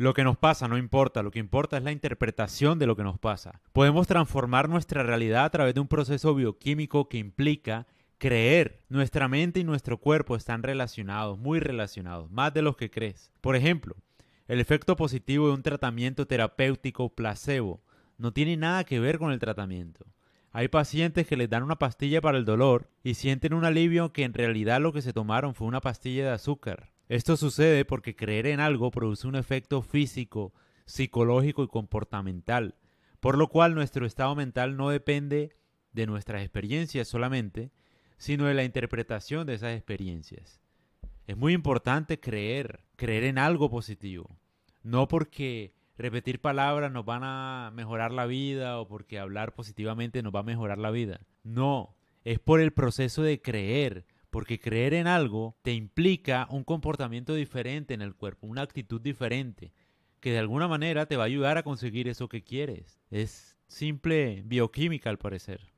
Lo que nos pasa no importa, lo que importa es la interpretación de lo que nos pasa. Podemos transformar nuestra realidad a través de un proceso bioquímico que implica creer. Nuestra mente y nuestro cuerpo están relacionados, muy relacionados, más de los que crees. Por ejemplo, el efecto positivo de un tratamiento terapéutico placebo no tiene nada que ver con el tratamiento. Hay pacientes que les dan una pastilla para el dolor y sienten un alivio que en realidad lo que se tomaron fue una pastilla de azúcar. Esto sucede porque creer en algo produce un efecto físico, psicológico y comportamental, por lo cual nuestro estado mental no depende de nuestras experiencias solamente, sino de la interpretación de esas experiencias. Es muy importante creer, creer en algo positivo, no porque repetir palabras nos van a mejorar la vida o porque hablar positivamente nos va a mejorar la vida. No, es por el proceso de creer, porque creer en algo te implica un comportamiento diferente en el cuerpo, una actitud diferente, que de alguna manera te va a ayudar a conseguir eso que quieres. Es simple bioquímica al parecer.